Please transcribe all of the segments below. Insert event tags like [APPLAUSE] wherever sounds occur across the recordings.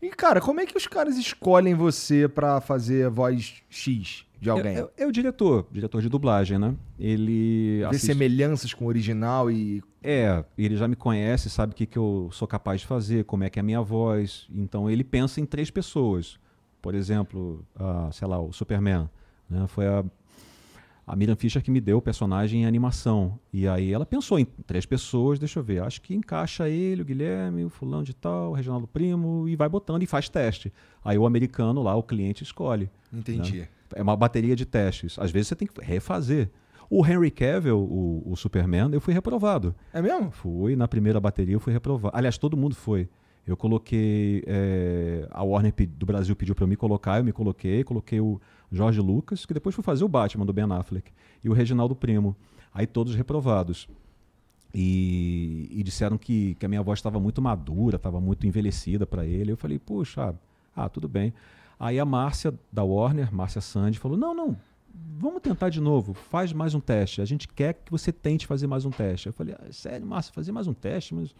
E, cara, como é que os caras escolhem você para fazer a voz X de alguém? É, é, é, o diretor, diretor de dublagem, né? Ele. Vê assiste... semelhanças com o original e. É, ele já me conhece, sabe o que, que eu sou capaz de fazer, como é que é a minha voz. Então ele pensa em três pessoas. Por exemplo, a, ah, sei lá, o Superman. Né? Foi a a Miriam Fischer que me deu o personagem em animação. E aí ela pensou em três pessoas, deixa eu ver, acho que encaixa ele, o Guilherme, o fulano de tal, o Reginaldo Primo, e vai botando e faz teste. Aí o americano lá, o cliente escolhe. Né? Entendi. Né? É uma bateria de testes. Às vezes você tem que refazer. O Henry Cavill, o, o Superman, eu fui reprovado. É mesmo? Fui, na primeira bateria eu fui reprovado. Aliás, todo mundo foi. Eu coloquei. É, a Warner do Brasil pediu para eu me colocar, eu me coloquei, coloquei o Jorge Lucas, que depois foi fazer o Batman do Ben Affleck, e o Reginaldo Primo. Aí todos reprovados. E, e disseram que, que a minha voz estava muito madura, estava muito envelhecida para ele. Eu falei, puxa, ah, tudo bem. Aí a Márcia da Warner, Márcia Sandy, falou: não, não, vamos tentar de novo, faz mais um teste. A gente quer que você tente fazer mais um teste. Eu falei: ah, sério, Márcia, fazer mais um teste? Mas...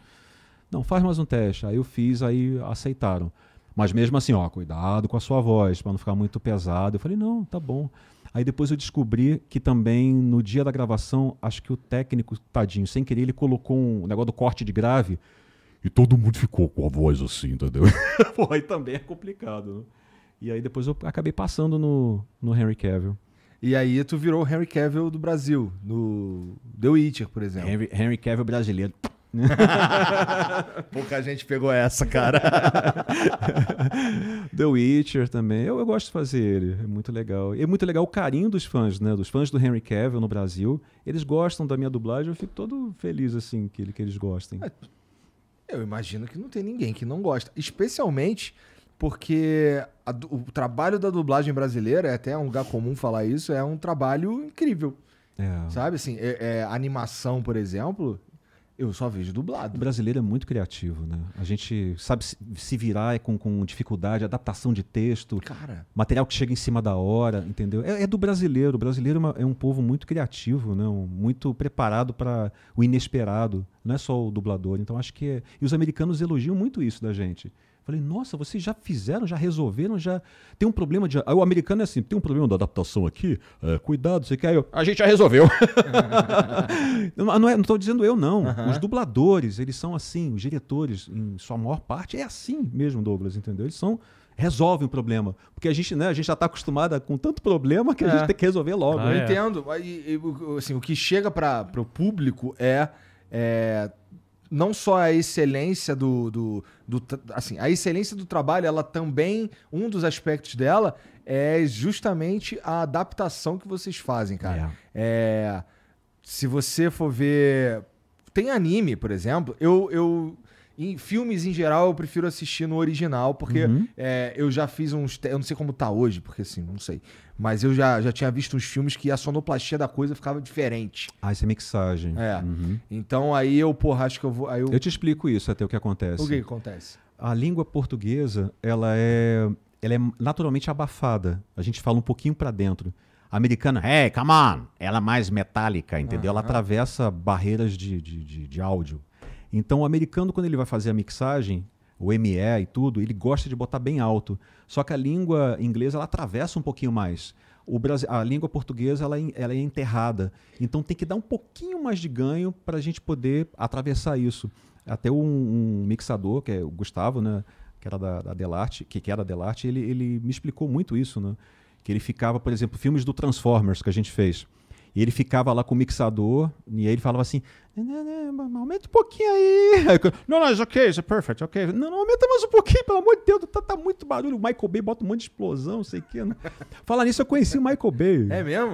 Não, faz mais um teste. Aí eu fiz, aí aceitaram. Mas mesmo assim, ó, cuidado com a sua voz, para não ficar muito pesado. Eu falei, não, tá bom. Aí depois eu descobri que também no dia da gravação, acho que o técnico, tadinho, sem querer, ele colocou um negócio do corte de grave. E todo mundo ficou com a voz assim, entendeu? [LAUGHS] Pô, aí também é complicado. Né? E aí depois eu acabei passando no, no Henry Cavill. E aí tu virou o Henry Cavill do Brasil, no The Witcher, por exemplo. Henry, Henry Cavill brasileiro. [LAUGHS] Pouca gente pegou essa, cara. [LAUGHS] The Witcher também. Eu, eu gosto de fazer ele. É muito legal. E é muito legal o carinho dos fãs, né? Dos fãs do Henry Cavill no Brasil. Eles gostam da minha dublagem. Eu fico todo feliz, assim, que, que eles gostem. É, eu imagino que não tem ninguém que não gosta. Especialmente porque a, o trabalho da dublagem brasileira, é até um lugar comum falar isso, é um trabalho incrível. É. Sabe assim, é, é, animação, por exemplo, eu só vejo dublado. O brasileiro é muito criativo, né? A gente sabe se virar com, com dificuldade, adaptação de texto, Cara. material que chega em cima da hora, entendeu? É, é do brasileiro. O brasileiro é, uma, é, um povo muito criativo, né? Um, muito preparado para o inesperado não é só o dublador. Então acho que. É... E os americanos elogiam muito isso da gente. Falei, nossa, vocês já fizeram, já resolveram, já. Tem um problema de. Aí o americano é assim, tem um problema da adaptação aqui, é, cuidado, você quer. Eu... A gente já resolveu. [LAUGHS] não estou é, dizendo eu, não. Os dubladores, eles são assim, os diretores, em sua maior parte, é assim mesmo, Douglas, entendeu? Eles são resolvem o problema. Porque a gente, né, a gente já está acostumada com tanto problema que a é. gente tem que resolver logo. Ah, né? Eu entendo. assim, o que chega para o público é é, não só a excelência do, do, do, assim a excelência do trabalho ela também um dos aspectos dela é justamente a adaptação que vocês fazem cara É, é se você for ver tem anime por exemplo eu, eu em filmes em geral, eu prefiro assistir no original, porque uhum. é, eu já fiz uns. Eu não sei como tá hoje, porque assim, não sei. Mas eu já, já tinha visto uns filmes que a sonoplastia da coisa ficava diferente. Ah, isso é mixagem. É. Uhum. Então aí eu, porra, acho que eu vou. eu... eu te explico isso até o que acontece. O que, que acontece? A língua portuguesa, ela é, ela é naturalmente abafada. A gente fala um pouquinho para dentro americana, hey, come on! Ela é mais metálica, entendeu? Uhum. Ela atravessa barreiras de, de, de, de áudio. Então o americano, quando ele vai fazer a mixagem, o ME e tudo, ele gosta de botar bem alto. Só que a língua inglesa ela atravessa um pouquinho mais. O Brasil, a língua portuguesa ela, é ela é enterrada. Então tem que dar um pouquinho mais de ganho para a gente poder atravessar isso. Até um, um, mixador, que é o Gustavo, né? que era da, da Delarte, que, que era Delarte, ele, ele me explicou muito isso, né? Que ele ficava, por exemplo, filmes do Transformers que a gente fez. E ele ficava lá com o mixador, e aí ele falava assim: né, né, né, aumenta um pouquinho aí. Não, não, ok, isso é perfect, ok. Não, não, aumenta mais um pouquinho, pelo amor de Deus, tá, tá muito barulho. O Michael Bay bota um monte de explosão, sei o que. Falar nisso, eu conheci o Michael Bay. É mesmo?